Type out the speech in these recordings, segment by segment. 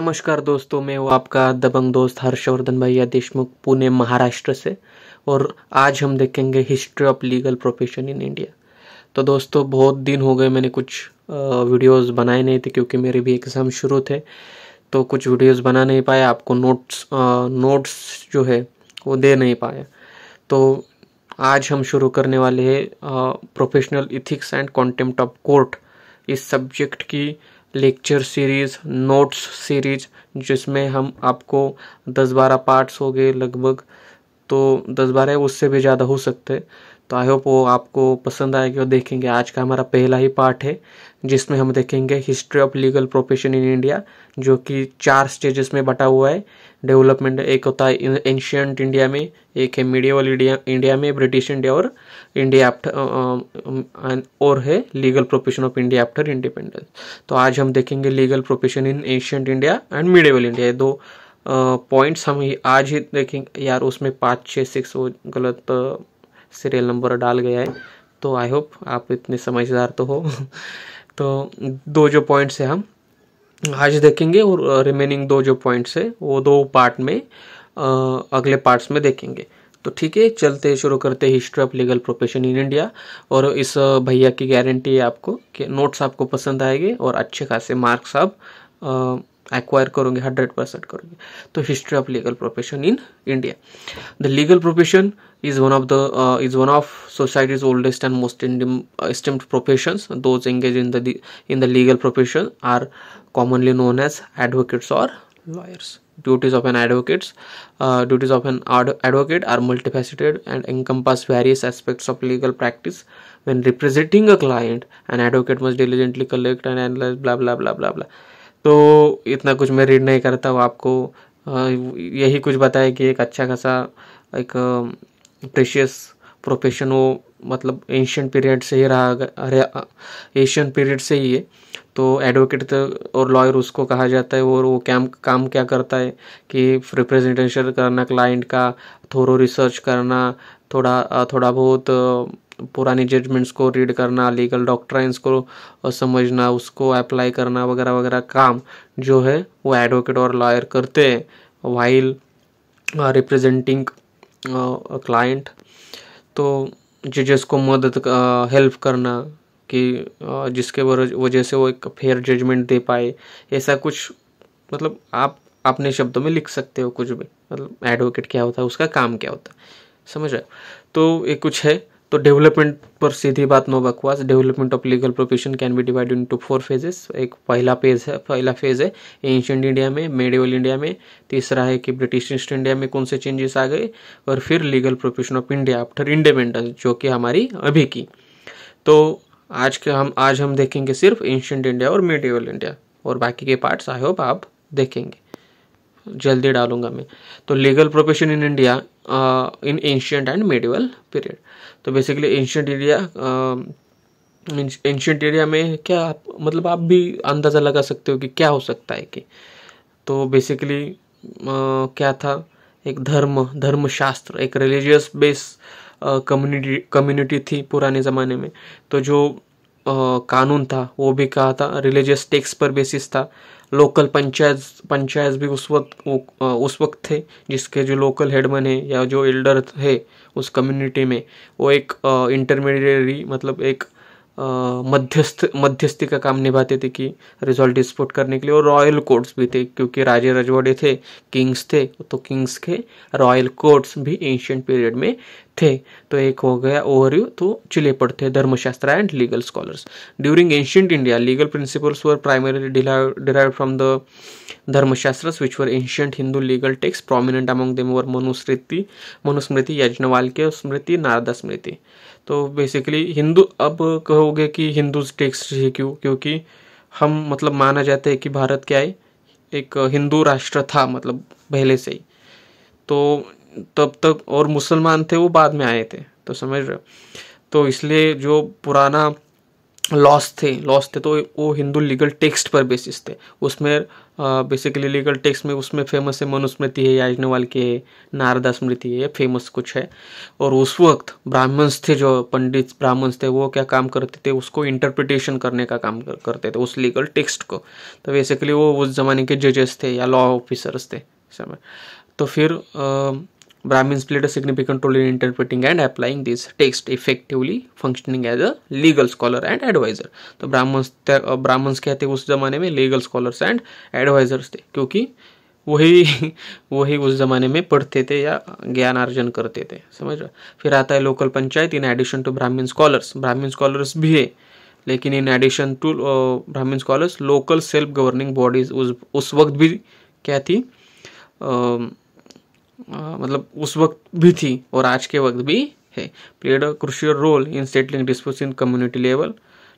नमस्कार दोस्तों मैं हूँ आपका दबंग दोस्त हर्षवर्धन भैया देशमुख पुणे महाराष्ट्र से और आज हम देखेंगे history of legal profession in India तो दोस्तों बहुत दिन हो गए मैंने कुछ वीडियोस बनाए नहीं थे क्योंकि मेरे भी एग्ज़ाम शुरू थे तो कुछ वीडियोस बना नहीं पाए आपको नोट्स नोट्स जो है वो दे नहीं पाया तो आज हम शुरू करने वाले हैं professional ethics and contempt of court इस सब्जेक्ट की लेक्चर सीरीज़ नोट्स सीरीज जिसमें हम आपको दस बारह पार्ट्स हो गए लगभग तो दस बारह उससे भी ज़्यादा हो सकते तो आई होप वो आपको पसंद आएगी और देखेंगे आज का हमारा पहला ही पार्ट है जिसमें हम देखेंगे history of legal profession in India जो कि चार स्टेजेस में बटा हुआ है डेवलपमेंट एक होता है एंशियंट इंडिया में एक है मीडियवल इंडिया इंडिया में ब्रिटिश इंडिया और इंडिया आफ्टर और है legal profession of India after independence तो आज हम देखेंगे legal profession in ancient India and medieval India ये दो पॉइंट्स हम आज ही देखेंगे यार उसमें पाँच छः सिक्स वो गलत सीरियल नंबर डाल गया है तो आई होप आप इतने समझदार तो हो तो दो जो पॉइंट्स है हम आज देखेंगे और रिमेनिंग दो जो पॉइंट्स है वो दो पार्ट में अगले पार्ट्स में देखेंगे तो ठीक है चलते शुरू करते history of legal profession in India और इस भैया की गारंटी है आपको कि नोट्स आपको पसंद आएंगे और अच्छे खासे मार्क्स आप एक्वायर करोगे हंड्रेड परसेंट करोगे तो history of legal profession in India the legal profession is one of the is one of societies oldest and most esteemed profession those engage in the in the legal profession are commonly known as advocates or lawyers duties of an advocates duties of an advocate are multifaceted and encompass various aspects of legal practice when representing a client and advocate must diligently collect and analyse blah blah blah blah blah तो इतना कुछ मैं read नहीं करता हूँ आपको यही कुछ बताया कि एक अच्छा खासा एक प्रेशियस प्रोफेशन वो मतलब एशियन पीरियड से ही रहा एशियन पीरियड से ही है तो एडवोकेट और लॉयर उसको कहा जाता है और वो क्या काम क्या करता है कि रिप्रेजेंटेशन करना क्लाइंट का थोड़ा रिसर्च करना थोड़ा थोड़ा बहुत पुराने जजमेंट्स को रीड करना लीगल डॉक्ट्राइंस को समझना उसको अप्लाई करना वगैरह वगैरह काम जो है वो एडवोकेट और लॉयर करते हैं वाइल रिप्रेजेंटिंग क्लाइंट तो जजेस को मदद हेल्प करना कि जिसके वजह से वो एक फेयर जजमेंट दे पाए ऐसा कुछ मतलब आप अपने शब्दों में लिख सकते हो कुछ भी मतलब एडवोकेट क्या होता है उसका काम क्या होता है समझ रहे तो ये कुछ है तो डेवलपमेंट पर सीधी बात नो बकवास development of legal profession can be in into four phases एक पहला फेज है पहला फेज है एंशियंट इंडिया में मेडिवल इंडिया में तीसरा है कि ब्रिटिश ईस्ट इंडिया में कौन से चेंजेस आ गए और फिर legal profession of India after independence जो कि हमारी अभी की तो आज के हम आज हम देखेंगे सिर्फ एंशियंट इंडिया और मेडिवल इंडिया और बाकी के पार्ट्स आई होप आप देखेंगे जल्दी डालूंगा मैं तो legal profession in India in ancient and medieval period तो basically ancient India ancient area में क्या आप मतलब आप भी अंदाज़ा लगा सकते हो कि क्या हो सकता है कि तो बेसिकली uh, क्या था एक धर्म धर्मशास्त्र एक रिलीजियस बेस कम्युनिटी कम्युनिटी थी पुराने ज़माने में तो जो कानून था वो भी कहा था रिलीजियस टेक्स पर बेसिस था लोकल पंचायत पंचायत भी उस वक्त उस वक्त थे जिसके जो लोकल हेडमैन है या जो एल्डर है उस कम्युनिटी में वो एक इंटरमीडियरी मतलब एक मध्यस्थ मध्यस्थी का काम निभाते थे कि रिजॉल्ट डिस्प्यूट करने के लिए और रॉयल कोर्ट्स भी थे क्योंकि राजे रजवाड़े थे किंग्स थे तो किंग्स के रॉयल कोर्ट्स भी एंशियंट पीरियड में थे तो एक हो गया ओवर यू तो चिले पड़ते Dharmashastra and legal scholars during ancient India legal principles were primary derive from the Dharmashastra which were ancient Hindu legal text prominent among them were Manusmriti Manusmriti के स्मृति नारदा स्मृति तो बेसिकली हिंदू अब कहोगे कि हिंदू टेक्स्ट है क्यों क्योंकि हम मतलब माना जाता है कि भारत क्या है एक हिंदू राष्ट्र था मतलब पहले से ही तो तब तक और मुसलमान थे वो बाद में आए थे तो समझ रहे हो तो इसलिए जो पुराना लॉस थे लॉस थे तो वो हिंदू लीगल टेक्स्ट पर बेसिस थे उसमें बेसिकली लीगल टेक्स्ट में उसमें फेमस है मनुस्मृति है याज्ञवल के नारदा स्मृति है फेमस कुछ है और उस वक्त ब्राह्मण्स थे जो पंडित ब्राह्मण्स थे वो क्या काम करते थे उसको इंटरप्रिटेशन करने का काम कर, करते थे उस लीगल टेक्स्ट को तो बेसिकली वो उस जमाने के जजेस थे या लॉ ऑफिसर्स थे समय तो फिर ah, Brahmins played a significant role in interpreting and applying this text, effectively functioning as a legal scholar and advisor. तो ब्राह्मण्स ब्राह्मण्स क्या थे उस जमाने में लीगल स्कॉलर्स एंड एडवाइजर्स थे क्योंकि वही वही उस ज़माने में पढ़ते थे या ज्ञान अर्जन करते थे समझ रहा फिर आता है local panchayat in addition to Brahmin scholars Brahmin scholars भी है लेकिन in addition to Brahmin scholars local self governing bodies उस उस वक्त भी क्या थी uh, आ, मतलब उस वक्त भी थी और आज के वक्त भी है played a crucial role in settling disputes in community level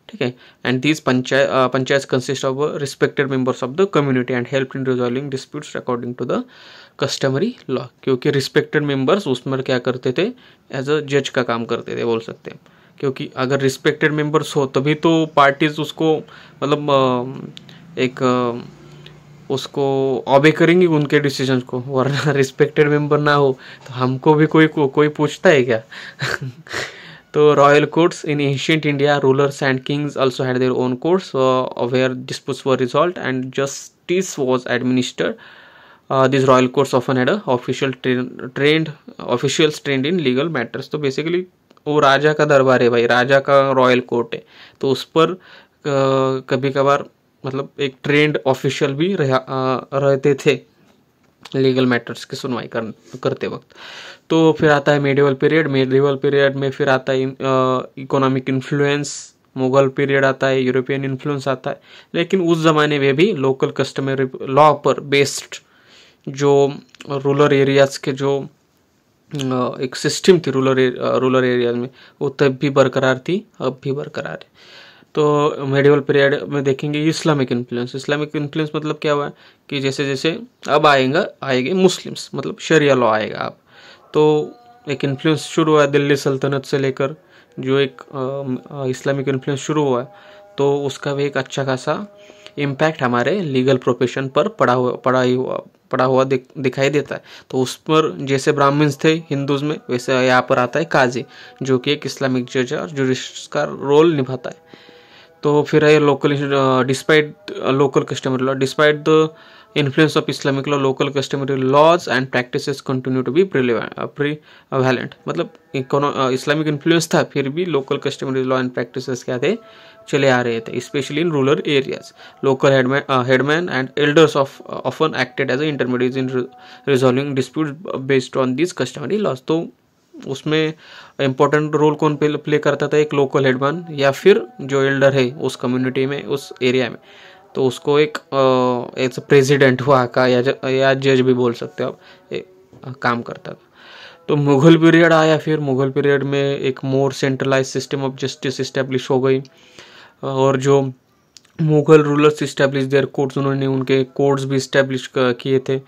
ठीक है and these panchayat panchayat consist of respected members of the community and help in resolving disputes according to the customary law क्योंकि रिस्पेक्टेड मेंबर्स उसमें क्या करते थे as a जज का काम करते थे बोल सकते हैं क्योंकि अगर रिस्पेक्टेड मेंबर्स हो तभी तो पार्टीज उसको मतलब एक उसको ऑबे करेंगे उनके डिसीजन को वरना रिस्पेक्टेड मेंबर ना हो तो हमको भी कोई को, कोई पूछता है क्या तो royal courts in ancient India rulers and kings also had their own courts where disputes were resolve and justice was administered this royal courts often had official trained officials trained in legal matters तो basically वो राजा का दरबार है भाई राजा का royal court है तो उस पर uh, कभी कभार मतलब एक ट्रेंड ऑफिशियल भी रह, रहते थे लीगल मैटर्स की सुनवाई कर, करते वक्त तो फिर आता है मेडिवल पीरियड मेडिवल पीरियड में फिर आता है इकोनॉमिक इन्फ्लुएंस मुगल पीरियड आता है यूरोपियन इन्फ्लुएंस आता है लेकिन उस ज़माने में भी लोकल कस्टमरी लॉ पर बेस्ड जो रूरल एरियाज़ के जो एक सिस्टम थी रूरल रूरल एरियाज में वो तब भी बरकरार थी अब भी बरकरार है तो मेडिवल पीरियड में देखेंगे इस्लामिक इन्फ्लुएंस इस्लामिक इन्फ्लुएंस मतलब क्या हुआ कि जैसे जैसे अब आएगा आएंगे मुस्लिम्स मतलब शरिया लॉ आएगा आप तो एक इन्फ्लुएंस शुरू हुआ दिल्ली सल्तनत से लेकर जो एक इस्लामिक इन्फ्लुएंस शुरू हुआ तो उसका भी एक अच्छा खासा इम्पैक्ट हमारे लीगल प्रोफेशन पर पड़ा हुआ पड़ा ही हुआ पड़ा हुआ दिख, दिखाई देता है तो उस पर जैसे ब्राह्मण्स थे हिंदूज में वैसे यहाँ पर आता है काजी जो कि एक इस्लामिक जज और जुडिश का रोल निभाता है तो फिर है local despite local customer law despite the of Islamic law local local laws and practice continue to be prevalent मतलब इस्लामिक इन्फ्लुएंस था फिर भी local customary law and practice क्या थे चले आ रहे थे specially in rural areas local headman and elders of often acted as a intermediate in resolving dispute based on this customary laws तो उसमें इम्पोर्टेंट रोल कौन प्ले करता था एक लोकल हेडमैन या फिर जो एल्डर है उस कम्युनिटी में उस एरिया में तो उसको एक एज अ प्रेसिडेंट हुआ का या, जज या जज भी बोल सकते हो आप काम करता था तो मुगल पीरियड आया फिर मुगल पीरियड में एक more centralize system of justice establish हो गई और जो Mughal rulers establish their courts उन्होंने उनके कोर्ट्स भी इस्टेब्लिश किए थे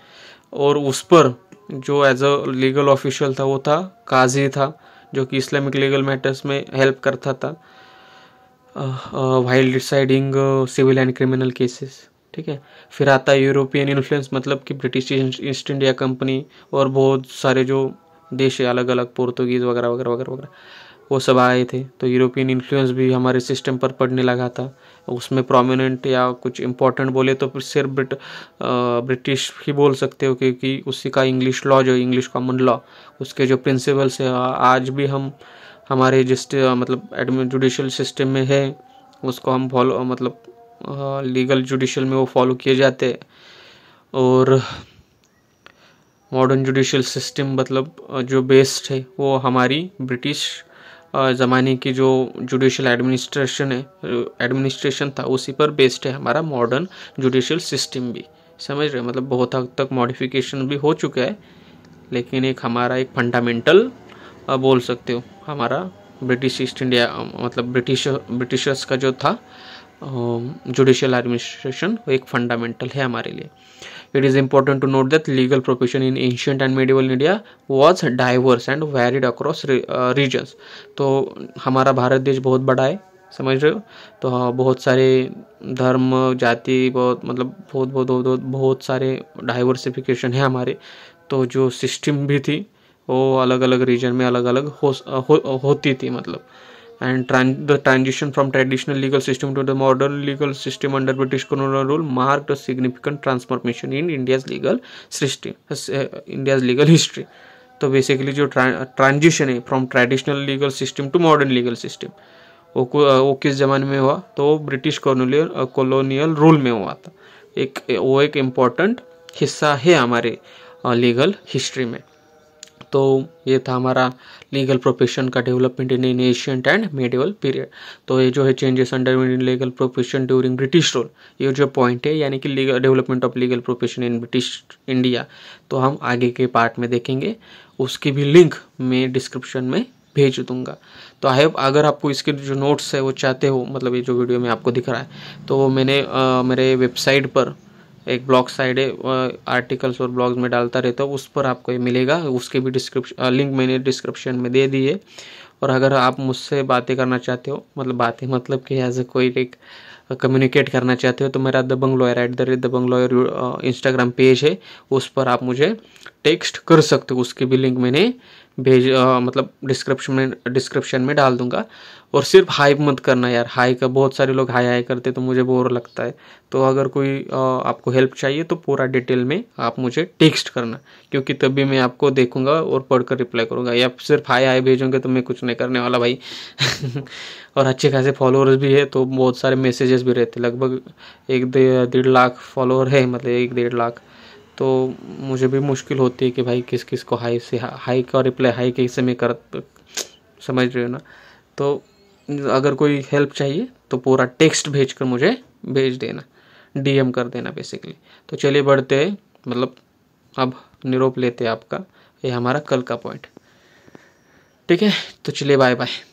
और उस पर जो एज अ लीगल ऑफिशियल था वो था काजी था जो कि इस्लामिक लीगल मैटर्स में हेल्प करता था while deciding civil and criminal cases ठीक है फिर आता है यूरोपियन इन्फ्लुएंस मतलब कि ब्रिटिश ईस्ट इंडिया कंपनी और बहुत सारे जो देश है अलग अलग पोर्तुगीज़ वगैरह वगैरह वगैरह वगैरह वो सब आए थे तो यूरोपियन इन्फ्लुएंस भी हमारे सिस्टम पर पड़ने लगा था उसमें प्रोमिनेंट या कुछ इम्पोर्टेंट बोले तो सिर्फ ब्रिट ब्रिटिश ही बोल सकते हो क्योंकि उसी का इंग्लिश लॉ जो इंग्लिश कॉमन लॉ उसके जो प्रिंसिपल्स है आज भी हम हमारे जिस मतलब एडमिन जुडिशल सिस्टम में है उसको हम फॉलो मतलब लीगल जुडिशल में वो फॉलो किए जाते हैं और मॉडर्न जुडिशल सिस्टम मतलब जो बेस्ड है वो हमारी ब्रिटिश ज़माने की जो जुडिशल एडमिनिस्ट्रेशन है एडमिनिस्ट्रेशन था उसी पर बेस्ड है हमारा मॉडर्न जुडिशल सिस्टम भी समझ रहे मतलब बहुत हद तक मॉडिफिकेशन भी हो चुका है लेकिन एक हमारा एक फंडामेंटल बोल सकते हो हमारा ब्रिटिश ईस्ट इंडिया मतलब ब्रिटिश ब्रिटिशर्स का जो था जुडिशल एडमिनिस्ट्रेशन वो एक फंडामेंटल है हमारे लिए It is important to note that legal profession in ancient and medieval India was diverse and varied across uh, regions. तो हमारा भारत देश बहुत बड़ा है समझ रहे हो तो हाँ बहुत सारे धर्म जाति बहुत मतलब बहुत बहुत बहुत बहुत, बहुत सारे डाइवर्सिफिकेशन है हमारे तो जो सिस्टम भी थी वो अलग अलग रीजन में अलग अलग हो, हो, होती थी मतलब and tran- the transition from traditional legal system to the modern legal system under British colonial rule marked a significant transformation in India's legal system, uh, India's legal history. तो बेसिकली जो ट्रांजिशन है from traditional legal system to modern legal system वो वो किस ज़माने में हुआ तो वो ब्रिटिश कॉलोनियल कॉलोनियल रूल में हुआ था एक वो एक इम्पॉर्टेंट हिस्सा है हमारे लीगल हिस्ट्री में तो ये था हमारा लीगल प्रोफेशन का development in in ancient and medieval period तो ये जो है changes under in legal profession during British rule ये जो पॉइंट है यानी कि legal development of legal profession in British India तो हम आगे के पार्ट में देखेंगे उसकी भी लिंक मैं डिस्क्रिप्शन में भेज दूंगा तो आई होप अगर आपको इसके जो नोट्स है वो चाहते हो मतलब ये जो वीडियो में आपको दिख रहा है तो मैंने आ, मेरे वेबसाइट पर एक ब्लॉग साइड है आर्टिकल्स और ब्लॉग्स में डालता रहता हूँ उस पर आपको ये मिलेगा उसके भी डिस्क्रिप्शन लिंक मैंने डिस्क्रिप्शन में दे दिए और अगर आप मुझसे बातें करना चाहते हो मतलब बातें मतलब कि एज ए कोई एक कम्युनिकेट करना चाहते हो तो मेरा Dabang lawyer at the rate Dabang lawyer Instagram page है उस पर आप मुझे टेक्स्ट कर सकते हो उसकी भी लिंक मैंने भेज आ, uh, मतलब डिस्क्रिप्शन में डिस्क्रिप्शन में डाल दूंगा और सिर्फ हाई मत करना यार हाई का बहुत सारे लोग हाई हाई करते तो मुझे बोर लगता है तो अगर कोई आ, uh, आपको हेल्प चाहिए तो पूरा डिटेल में आप मुझे टेक्स्ट करना क्योंकि तभी मैं आपको देखूंगा और पढ़कर रिप्लाई करूंगा या सिर्फ हाई हाई भेजूंगे तो मैं कुछ नहीं करने वाला भाई और अच्छे खासे फॉलोअर्स भी है तो बहुत सारे मैसेज मैसेजेस भी रहते लगभग एक डेढ़ लाख फॉलोअर है मतलब एक डेढ़ लाख तो मुझे भी मुश्किल होती है कि भाई किस किस को हाई से हाई का रिप्लाई हाई कैसे मैं कर समझ रहे हो ना तो अगर कोई हेल्प चाहिए तो पूरा टेक्स्ट भेज कर मुझे भेज देना डीएम कर देना बेसिकली तो चलिए बढ़ते हैं मतलब अब निरोप लेते हैं आपका ये हमारा कल का पॉइंट ठीक है तो चलिए बाय बाय